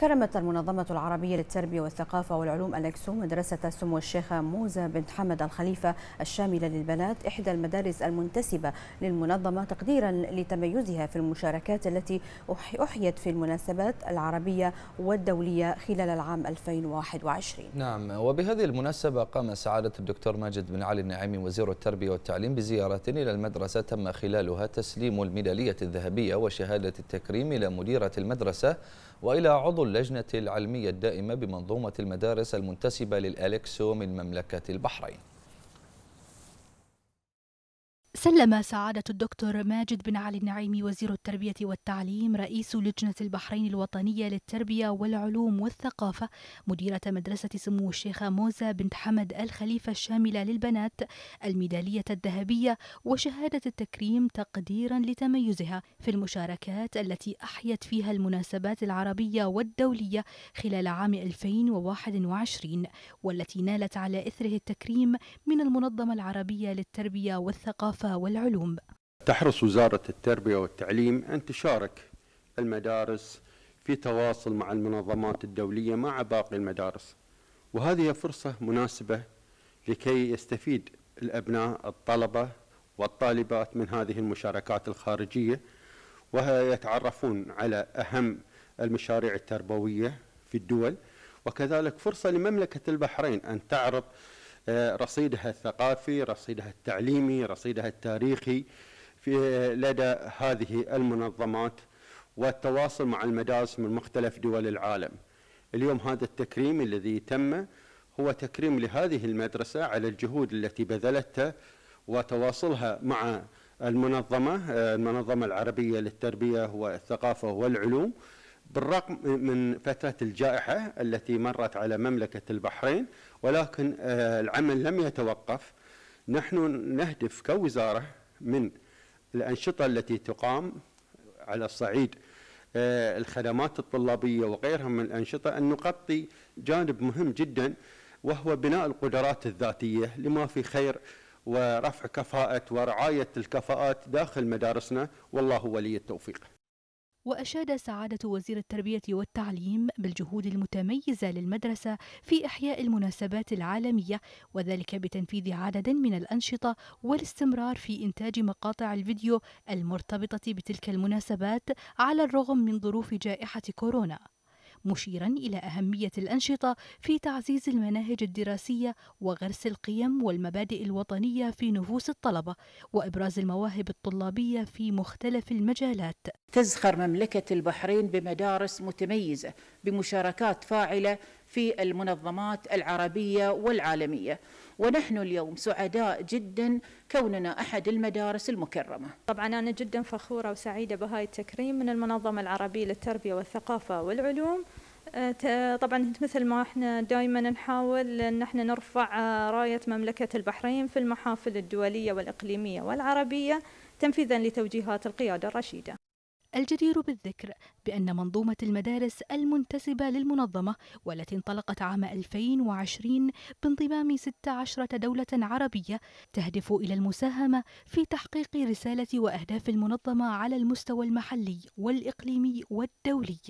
كرمت المنظمة العربية للتربية والثقافة والعلوم الأكسو مدرسة سمو الشيخة موزة بنت حمد الخليفة الشاملة للبنات إحدى المدارس المنتسبة للمنظمة تقديرا لتميزها في المشاركات التي أحيت في المناسبات العربية والدولية خلال العام 2021 نعم وبهذه المناسبة قام سعادة الدكتور ماجد بن علي النعيمي وزير التربية والتعليم بزيارة إلى المدرسة تم خلالها تسليم الميدالية الذهبية وشهادة التكريم إلى مديرة المدرسة وإلى عضو اللجنة العلمية الدائمة بمنظومة المدارس المنتسبة للأليكسو من مملكة البحرين سلم سعادة الدكتور ماجد بن علي النعيمي وزير التربية والتعليم رئيس لجنة البحرين الوطنية للتربية والعلوم والثقافة مديرة مدرسة سمو الشيخة موزة بنت حمد الخليفة الشاملة للبنات الميدالية الذهبية وشهادة التكريم تقديرا لتميزها في المشاركات التي أحيت فيها المناسبات العربية والدولية خلال عام 2021 والتي نالت على إثره التكريم من المنظمة العربية للتربية والثقافة والعلوم تحرص وزارة التربية والتعليم أن تشارك المدارس في تواصل مع المنظمات الدولية مع باقي المدارس وهذه فرصة مناسبة لكي يستفيد الأبناء الطلبة والطالبات من هذه المشاركات الخارجية ويتعرفون على أهم المشاريع التربوية في الدول وكذلك فرصة لمملكة البحرين أن تعرض آه، رصيدها الثقافي رصيدها التعليمي رصيدها التاريخي في آه، لدى هذه المنظمات والتواصل مع المدارس من مختلف دول العالم اليوم هذا التكريم الذي تم هو تكريم لهذه المدرسة على الجهود التي بذلتها وتواصلها مع المنظمة آه، المنظمة العربية للتربية والثقافة والعلوم بالرغم من فترة الجائحة التي مرت على مملكة البحرين ولكن آه، العمل لم يتوقف نحن نهدف كوزارة من الأنشطة التي تقام على الصعيد آه، الخدمات الطلابية وغيرها من الأنشطة أن نغطي جانب مهم جدا وهو بناء القدرات الذاتية لما في خير ورفع كفاءة ورعاية الكفاءات داخل مدارسنا والله ولي التوفيق وأشاد سعادة وزير التربية والتعليم بالجهود المتميزة للمدرسة في إحياء المناسبات العالمية وذلك بتنفيذ عدد من الأنشطة والاستمرار في إنتاج مقاطع الفيديو المرتبطة بتلك المناسبات على الرغم من ظروف جائحة كورونا. مشيرا الى اهميه الانشطه في تعزيز المناهج الدراسيه وغرس القيم والمبادئ الوطنيه في نفوس الطلبه وابراز المواهب الطلابيه في مختلف المجالات تزخر مملكة البحرين بمدارس متميزة بمشاركات فاعلة في المنظمات العربية والعالمية ونحن اليوم سعداء جدا كوننا أحد المدارس المكرمة طبعا أنا جدا فخورة وسعيدة بهاي التكريم من المنظمة العربية للتربية والثقافة والعلوم أه، طبعا مثل ما احنا دائما نحاول ان احنا نرفع أه، رايه مملكه البحرين في المحافل الدوليه والاقليميه والعربيه تنفيذا لتوجيهات القياده الرشيده الجدير بالذكر بأن منظومة المدارس المنتسبة للمنظمة والتي انطلقت عام 2020 بانضمام 16 دولة عربية تهدف إلى المساهمة في تحقيق رسالة وأهداف المنظمة على المستوى المحلي والإقليمي والدولي